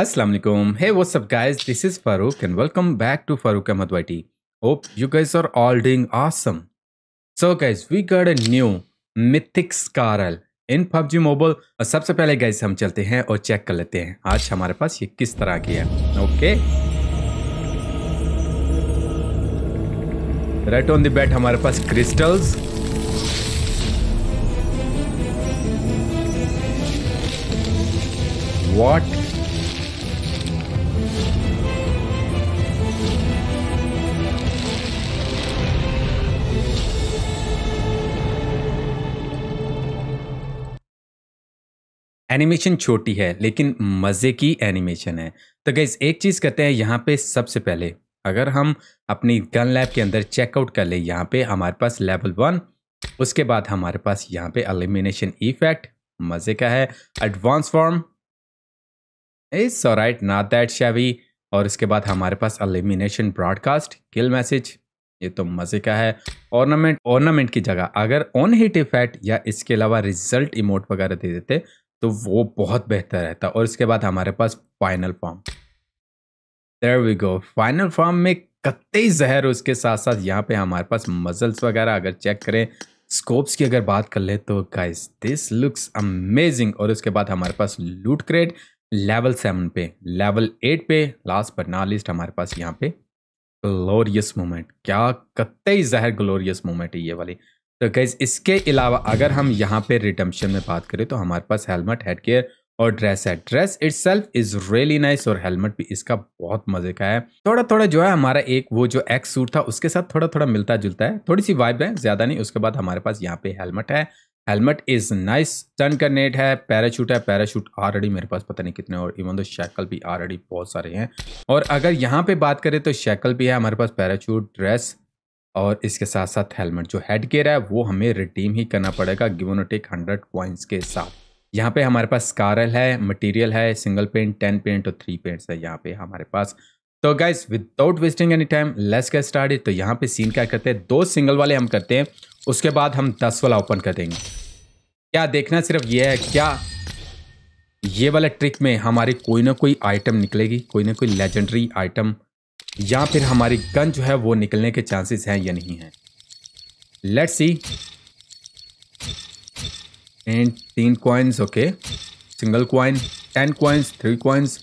Assalamualaikum. Hey, what's up, guys? This is Farouk, and welcome back to Farouk Ahmadwati. Hope you guys are all doing awesome. So, guys, we got a new Mythic Scarl in PUBG Mobile. और सबसे पहले guys हम चलते हैं और check कर लेते हैं आज हमारे पास ये किस तरह की है okay right on the bat हमारे पास क्रिस्टल्स वॉट एनिमेशन छोटी है लेकिन मज़े की एनिमेशन है तो गैस एक चीज़ करते हैं यहाँ पे सबसे पहले अगर हम अपनी गन लैब के अंदर चेकआउट कर ले यहाँ पे हमारे पास लेवल वन उसके बाद हमारे पास यहाँ पे एलिमिनेशन इफेक्ट मज़े का है advance form is right not that shabby और इसके बाद हमारे पास एलिमिनेशन ब्रॉडकास्ट किल मैसेज ये तो मज़े का है ऑर्नामेंट ऑर्नामेंट की जगह अगर ऑन हिट इफेक्ट या इसके अलावा रिजल्ट इमोट वगैरह दे देते तो वो बहुत बेहतर रहता और इसके बाद हमारे पास final form there we go final form में ही जहर उसके साथ साथ यहाँ पे हमारे पास मजल्स वगैरह अगर चेक करें स्कोप्स की अगर बात कर ले तो गाइस दिस लुक्स अमेजिंग और उसके बाद हमारे पास लूट क्रेट लेवल सेवन पे लेवल एट पे लास्ट पर ना लिस्ट हमारे पास यहाँ पे ग्लोरियस मोमेंट क्या ही जहर ग्लोरियस मोमेंट है ये वाली तो गैस इसके अलावा अगर हम यहाँ पे रिटम्पशन में बात करें तो हमारे पास हेलमेट हेड केयर और ड्रेस है dress itself is really nice और हेलमेट भी इसका बहुत मजे का है थोड़ा थोड़ा जो है हमारा एक वो जो एक्स सूट था उसके साथ थोड़ा थोड़ा मिलता जुलता है थोड़ी सी वाइब है ज्यादा नहीं उसके बाद हमारे पास यहाँ पे हेलमेट है हेलमेट इज नाइस टन का नेट है पैराशूट है पैराशूट ऑलरेडी मेरे पास पता नहीं कितने और इवन दो शैकल भी ऑलरेडी बहुत सारे हैं और अगर यहाँ पे बात करें तो शैकल भी है हमारे पास पैराशूट ड्रेस और इसके साथ साथ हेलमेट जो हेड गेयर है वो हमें रिडीम ही करना पड़ेगा टेक हंड्रेड पॉइंट्स के साथ यहाँ पे हमारे पास कारल है मटेरियल है सिंगल पेंट टेन पेंट और थ्री पेंट्स है यहाँ पे हमारे पास तो guys without wasting any time let's के स्टार्ट तो यहाँ पे सीन क्या करते हैं दो सिंगल वाले हम करते हैं उसके बाद हम दस वाला ओपन कर देंगे क्या देखना सिर्फ ये है क्या ये वाला ट्रिक में हमारी कोई ना कोई आइटम निकलेगी कोई ना कोई लेजेंडरी आइटम या फिर हमारी गन जो है वो निकलने के चांसेस हैं या नहीं है लेट्स सी एंड तीन coins okay single coin ten coins three coins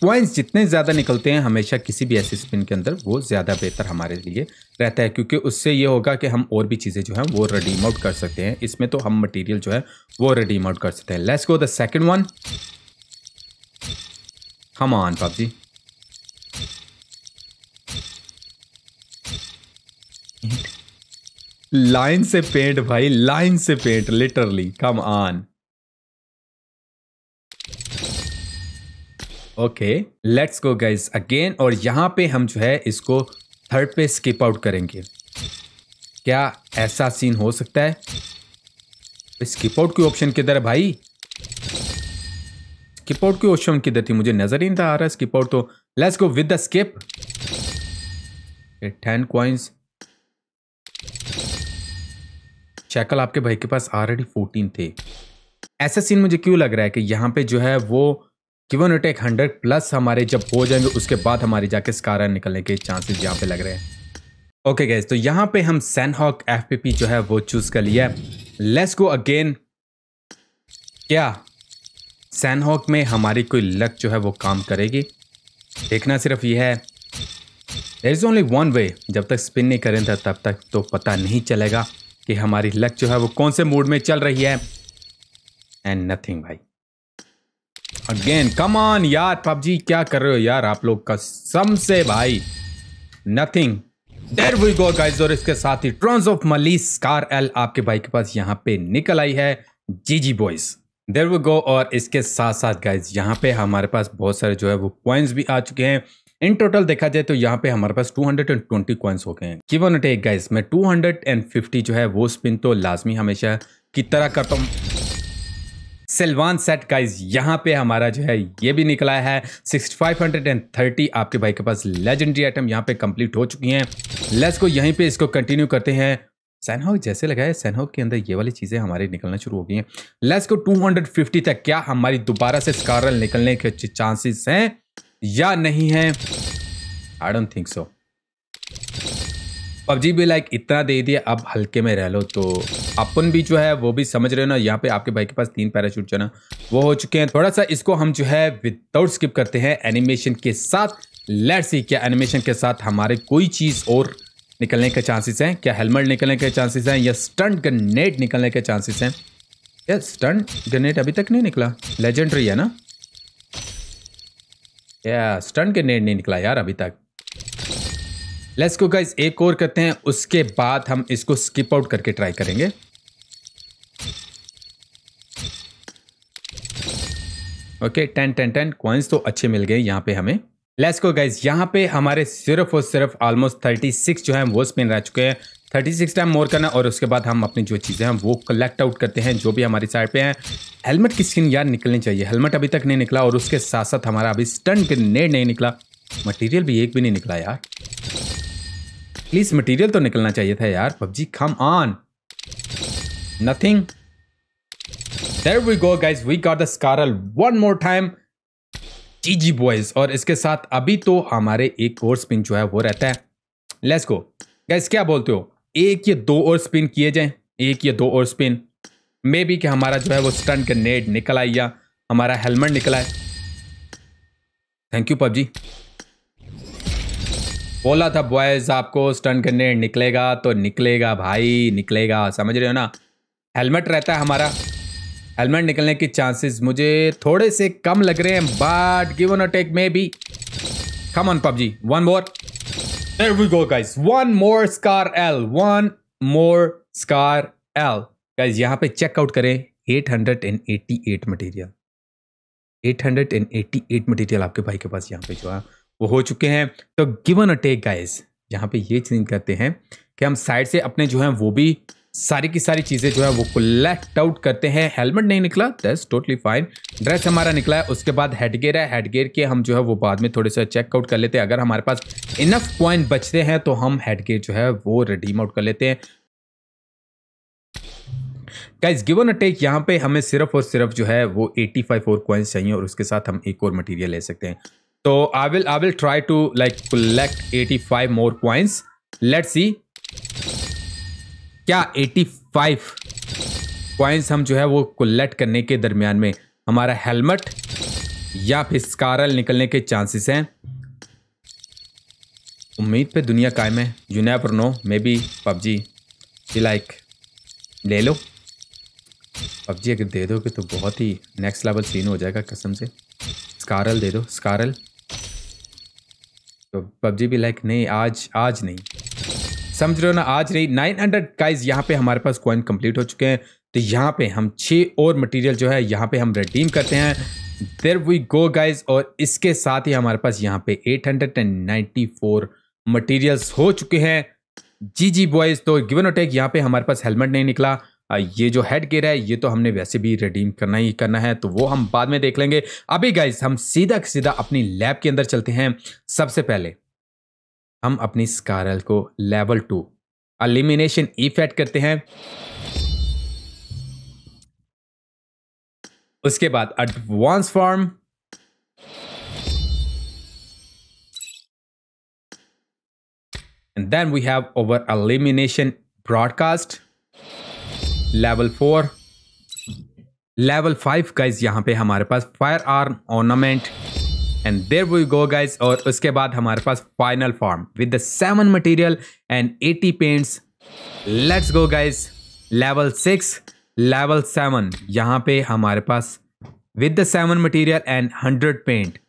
coins जितने ज़्यादा निकलते हैं हमेशा किसी भी ऐसे स्पिन के अंदर वो ज़्यादा बेहतर हमारे लिए रहता है क्योंकि उससे ये होगा कि हम और भी चीज़ें जो हैं वो रेडीम आउट कर सकते हैं इसमें तो हम मटेरियल जो है वो रेडीम आउट कर सकते हैं let's go the second one हम आन पाप जी लाइन से पेंट भाई लाइन से paint literally come on okay let's go guys again और यहां पे हम जो है इसको थर्ड पे स्किप आउट करेंगे क्या ऐसा सीन हो सकता है स्किप आउट की ऑप्शन किधर है भाई स्किप आउट की ऑप्शन किधर थी मुझे नजर ही नहीं था आ रहा स्किप आउट तो let's go with the skip ten coins चैकल आपके भाई के पास ऑलरेडी फोर्टीन थे ऐसा सीन मुझे क्यों लग रहा है कि यहाँ पे जो है वो गिवन अटैक हंड्रेड प्लस हमारे जब हो जाएंगे उसके बाद हमारे जाके स्कारा निकलने के चांसेस यहाँ पे लग रहे हैं ओके गैस तो यहाँ पे हम सैनहॉक एफपीपी जो है वो चूज कर लिया लेट्स गो अगेन क्या सैनहॉक में हमारी कोई लक जो है वो काम करेगी देखना सिर्फ ये है there is only one way जब तक स्पिन नहीं करें था तब तक तो पता नहीं चलेगा कि हमारी लक जो है वो कौन से मूड में चल रही है एंड नथिंग भाई अगेन कम ऑन यार पबजी क्या कर रहे हो यार आप लोग कसम से भाई nothing there we go guys और इसके साथ ही thorns of malice scar L आपके भाई के पास यहां पे निकल आई है जी जी बॉयज देर वी गो और इसके साथ साथ गाइज यहाँ पे हमारे पास बहुत सारे जो है वो पॉइंट्स भी आ चुके हैं इन टोटल देखा जाए तो यहाँ पे हमारे पास 220 हंड्रेड एंड ट्वेंटी कॉइन्स हो गए हैं गिव ऑन टेक गाइस मैं 250 जो है वो स्पिन तो लाजमी हमेशा की तरह करता हूँ सलवान सेट गाइज यहाँ पे हमारा जो है ये भी निकला है 6530 आपके भाई के पास लेजेंडरी आइटम यहाँ पे कंप्लीट हो चुकी हैं लेट्स को यहीं पे इसको कंटिन्यू करते हैं सैनहॉक जैसे लगा है सैनहॉक के अंदर ये वाली चीज़ें हमारी निकलना शुरू हो गई हैं लेट्स को 250 तक क्या हमारी दोबारा से स्कारल निकलने के चांसेस हैं या नहीं है I don't think so PUBG भी लाइक इतना दे दिया अब हल्के में रह लो तो अपन भी जो है वो भी समझ रहे हो ना यहाँ पे आपके भाई के पास तीन पैराशूट जो ना वो हो चुके हैं थोड़ा सा इसको हम जो है विदाउट स्किप करते हैं एनिमेशन के साथ लेट्स सी क्या एनिमेशन के साथ हमारे कोई चीज़ और निकलने के चांसेस हैं क्या हेलमेट निकलने के चांसेस हैं या स्टंट ग्रनेड निकलने के चांसेस हैं या स्टंट ग्रनेड अभी तक नहीं निकला लेजेंडरी है ना या स्टंट के नेट नहीं निकला यार अभी तक लेट्स गो गाइस एक और करते हैं उसके बाद हम इसको स्किप आउट करके ट्राई करेंगे okay ten ten ten coins तो अच्छे मिल गए यहाँ पे हमें लेट्स गो गाइज यहाँ पे हमारे सिर्फ और सिर्फ ऑलमोस्ट 36 जो है वो स्पिन रह चुके हैं 36 टाइम मोर करना और उसके बाद हम अपनी जो चीज़ें हैं वो कलेक्ट आउट करते हैं जो भी हमारी साइड पे हैं हेलमेट की स्किन यार निकलनी चाहिए हेलमेट अभी तक नहीं निकला और उसके साथ साथ हमारा अभी स्टन ग्रेनेड नहीं निकला मटीरियल भी एक भी नहीं निकला यार प्लीज़ मटीरियल तो निकलना चाहिए था यार PUBG come on nothing there we go guys we got the scarl one more time G G boys और इसके साथ अभी तो हमारे एक और स्पिन जो है वो रहता है लेट्स गो गैस क्या बोलते हो एक या दो और स्पिन किए जाएं एक या दो और स्पिन मे बी कि हमारा जो है वो स्टन ग्रेनेड निकल आई या हमारा हेलमेट निकला है थैंक यू पबजी बोला था बॉयज आपको स्टन ग्रेनेड निकलेगा तो निकलेगा भाई निकलेगा समझ रहे हो ना हेलमेट रहता है हमारा हेलमेट निकलने के चांसेस मुझे थोड़े से कम लग रहे हैं बट गिवन अटेक में भी come on PUBG one more we go go, one more scar L one more scar L L. यहां पे चेक आउट करें 888 मटेरियल 888 मटेरियल आपके भाई के पास यहाँ पे जो है वो हो चुके हैं तो गिवन अटेक गाइज यहाँ पे ये चेंज करते हैं कि हम साइड से अपने जो है वो भी सारी की सारी चीज़ें जो है वो कलेक्ट आउट करते हैं हेलमेट नहीं निकला दैट्स टोटली फाइन ड्रेस हमारा निकला है उसके बाद हेडगेयर है हेडगेयर के हम जो है वो बाद में थोड़े से चेकआउट कर लेते हैं अगर हमारे पास इनफ पॉइंट बचते हैं तो हम हेडगेयर जो है वो रिडीम आउट कर लेते हैं गाइज गिवन अ टेक यहाँ पे हमें सिर्फ और सिर्फ जो है वो 85 फाइव और कॉइन्स चाहिए और उसके साथ हम एक और मटेरियल ले सकते हैं तो I will I will try to like collect 85 more coins let's see क्या 85 पॉइंट्स हम जो है वो कुलेक्ट करने के दरमियान में हमारा हेलमेट या फिर स्कारल निकलने के चांसेस हैं उम्मीद पे दुनिया कायम है you never know maybe PUBG like ले लो पबजी अगर दे दोगे तो बहुत ही नेक्स्ट लेवल सीन हो जाएगा कसम से स्कारल दे दो स्कारल तो पबजी भी लाइक नहीं आज आज नहीं समझ रहे हो ना आज रही 900 हंड्रेड गाइज यहाँ पे हमारे पास कॉइन कंप्लीट हो चुके हैं तो यहाँ पे हम छः और मटेरियल जो है यहाँ पे हम रिडीम करते हैं देर वी गो गाइज और इसके साथ ही हमारे पास यहाँ पे फोर मटीरियल्स हो चुके हैं जी जी बॉयज तो गिवन अटैक यहाँ पे हमारे पास हेलमेट नहीं निकला ये जो हेड गेयर है ये तो हमने वैसे भी रिडीम करना ही करना है तो वो हम बाद में देख लेंगे अभी गाइज हम सीधा सीधा अपनी लैब के अंदर चलते हैं सबसे पहले हम अपनी स्कारल को लेवल टू एलिमिनेशन इफेक्ट करते हैं उसके बाद advance form and then we have over elimination broadcast level four level five इस यहां पे हमारे पास firearm ornament and there we go guys aur uske baad hamare paas final form with the salmon material and 80 paints let's go guys level 6 level 7 yahan pe hamare paas with the salmon material and 100 paint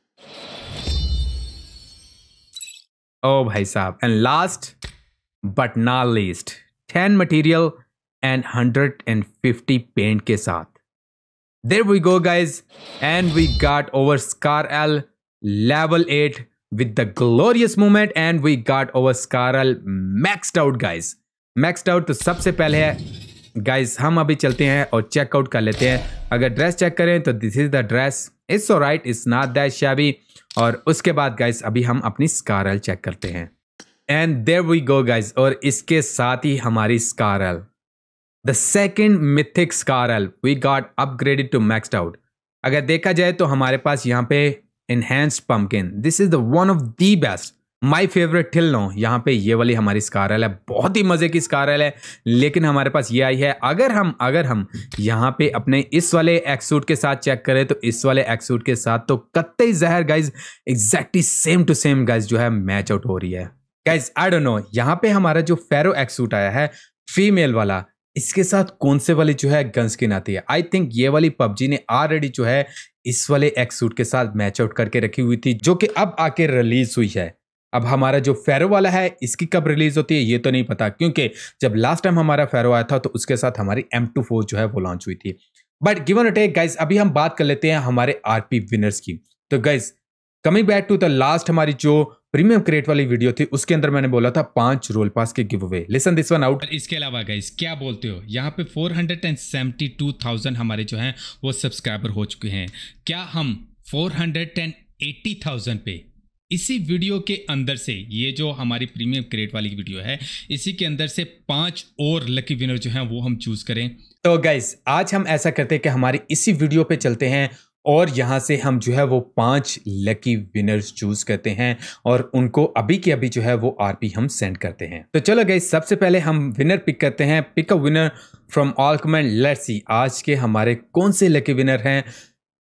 oh bhai saab and last but not least 10 material and 150 paint ke saath there we go guys and we got our scar l level 8 with the glorious movement and we got our Scarl maxed out guys maxed out तो सबसे पहले है guys हम अभी चलते हैं और checkout कर लेते हैं अगर ड्रेस चेक करें तो this is the dress it's oh right it's not that shabby और उसके बाद गाइस अभी हम अपनी स्कारल चेक करते हैं and there we go guys और इसके साथ ही हमारी scarl the second mythic scarl we got upgraded to maxed out अगर देखा जाए तो हमारे पास यहाँ पे enhanced pumpkin this is the one of the best my favourite till now यहाँ पे ये वाली हमारी स्कारल है बहुत ही मज़े की स्कारल है लेकिन हमारे पास ये आई है अगर हम अगर हम यहाँ पे अपने इस वाले एक्सूट के साथ चेक करें तो इस वाले एक्सूट के साथ तो कत्ते जहर guys exactly same to same guys जो है मैच आउट हो रही है गाइज आई डोंट नो यहाँ पे हमारा जो फेरो एक्सूट आया है फीमेल वाला इसके साथ कौन से वाली जो है गन स्किन आती है आई थिंक ये वाली पबजी ने ऑलरेडी जो है इस वाले एक्स सूट के साथ मैच आउट करके रखी हुई थी जो कि अब आके रिलीज हुई है अब हमारा जो फेरो वाला है इसकी कब रिलीज होती है ये तो नहीं पता क्योंकि जब लास्ट टाइम हमारा फेरो आया था तो उसके साथ हमारी एम टू फोर जो है वो लॉन्च हुई थी बट गिवन अटेक गाइज अभी हम बात कर लेते हैं हमारे आरपी विनर्स की तो guys coming back to the last हमारी जो प्रीमियम क्रिएट वाली वीडियो थी उसके अंदर मैंने बोला था पांच रोल पास के giveaway listen this one out इसके अलावा गाइस क्या बोलते हो यहाँ पे 472,000 हमारे जो हैं वो सब्सक्राइबर हो चुके हैं क्या हम 480,000 पे इसी वीडियो के अंदर से ये जो हमारी प्रीमियम क्रिएट वाली वीडियो है इसी के अंदर से पांच और लकी विनर जो हैं वो हम चूज करें तो गाइज आज हम ऐसा करते हैं कि हमारी इसी वीडियो पे चलते हैं और यहाँ से हम जो है वो पांच लकी विनर्स चूज करते हैं और उनको अभी के अभी जो है वो आरपी हम सेंड करते हैं तो चलो गई सबसे पहले हम विनर पिक करते हैं pick a winner from all comment let's see आज के हमारे कौन से लकी विनर हैं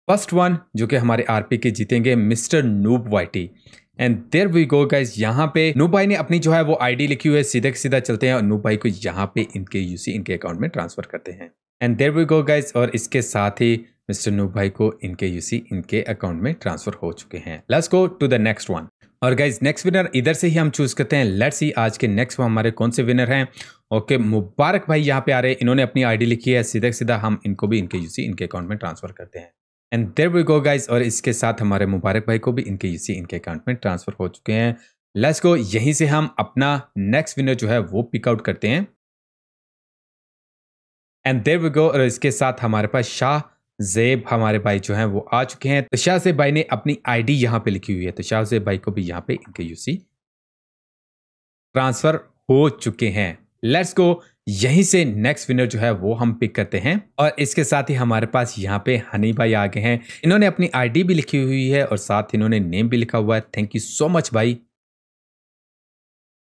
फर्स्ट वन जो कि हमारे आरपी के जीतेंगे mister noob whitey and there we go guys यहाँ पे भाई ने अपनी जो है वो आईडी लिखी हुई है सीधे सीधा चलते हैं और भाई को यहाँ पे इनके यूसी इनके अकाउंट में ट्रांसफर करते हैं and there we go guys और इसके साथ ही मिस्टर नूब भाई को इनके यूसी इनके अकाउंट में ट्रांसफर हो चुके हैं let's go to the next one और गाइज नेक्स्ट विनर इधर से ही हम चूज करते हैं लेट्स सी आज के नेक्स्ट हमारे कौन से विनर हैं ओके okay, मुबारक भाई यहाँ पे आ रहे हैं इन्होंने अपनी आईडी लिखी है सीधे सीधा हम इनको भी इनके यूसी इनके अकाउंट में ट्रांसफर करते हैं and there we go guys और इसके साथ हमारे मुबारक भाई को भी इनके यूसी इनके अकाउंट में ट्रांसफर हो चुके हैं लेट्स गो यहीं से हम अपना नेक्स्ट विनर जो है वो पिकआउट करते हैं एंड देर वी गो और इसके साथ हमारे पास शाह जेब हमारे भाई जो हैं वो आ चुके हैं तो शाह भाई ने अपनी आईडी यहाँ पे लिखी हुई है तो शाह भाई को भी यहाँ पे इनके यूसी ट्रांसफर हो चुके हैं लेट्स गो यहीं से नेक्स्ट विनर जो है वो हम पिक करते हैं और इसके साथ ही हमारे पास यहाँ पे हनी भाई आ गए हैं इन्होंने अपनी आईडी भी लिखी हुई है और साथ इन्होंने नेम भी लिखा हुआ है थैंक यू सो मच भाई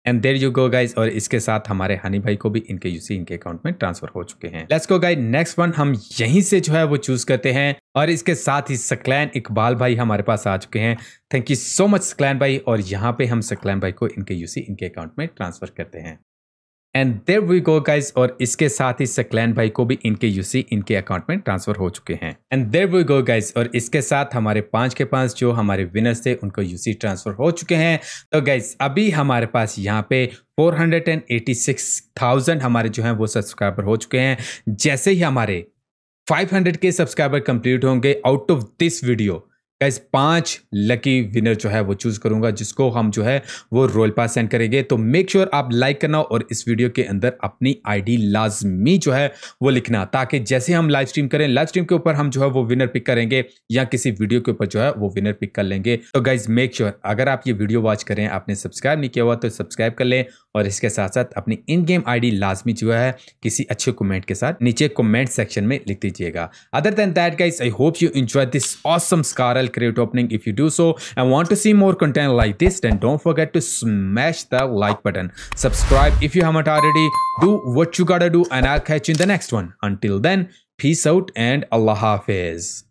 and there you go guys और इसके साथ हमारे हनी भाई को भी इनके यूसी इनके अकाउंट में ट्रांसफर हो चुके हैं let's go guys next one हम यहीं से जो है वो चूज करते हैं और इसके साथ ही सकलैन इकबाल भाई हमारे पास आ चुके हैं thank you so much Saqlain भाई और यहाँ पे हम सकलैन भाई को इनके यूसी इनके अकाउंट में ट्रांसफर करते हैं and there we go guys और इसके साथ ही सकलैन भाई को भी इनके यूसी इनके अकाउंट में ट्रांसफर हो चुके हैं and there we go guys और इसके साथ हमारे पांच के पांच जो हमारे विनर्स थे उनको यूसी ट्रांसफर हो चुके हैं तो गाइज अभी हमारे पास यहाँ पे 486,000 हमारे जो हैं वो सब्सक्राइबर हो चुके हैं जैसे ही हमारे 500 के सब्सक्राइबर कंप्लीट होंगे out of this video guys पांच लकी विनर जो है वो चूज करूंगा जिसको हम जो है वो रोल पास सेंड करेंगे तो मेक श्योर sure आप लाइक करना और इस वीडियो के अंदर अपनी आईडी लाजमी जो है वो लिखना ताकि जैसे हम लाइव स्ट्रीम करें लाइव स्ट्रीम के ऊपर हम जो है वो विनर पिक करेंगे या किसी वीडियो के ऊपर जो है वो विनर पिक कर लेंगे तो गाइज मेक श्योर अगर आप ये वीडियो वॉच करें आपने सब्सक्राइब नहीं किया हुआ तो सब्सक्राइब कर लें और इसके साथ साथ अपनी इन गेम आई लाजमी जो है किसी अच्छे कॉमेंट के साथ नीचे कॉमेंट सेक्शन में लिख दीजिएगा other than that guys I hope you enjoy this awesome scarl create opening if you do so and want to see more content like this then don't forget to smash the like button subscribe if you haven't already do what you gotta do and i'll catch you in the next one until then peace out and allah hafiz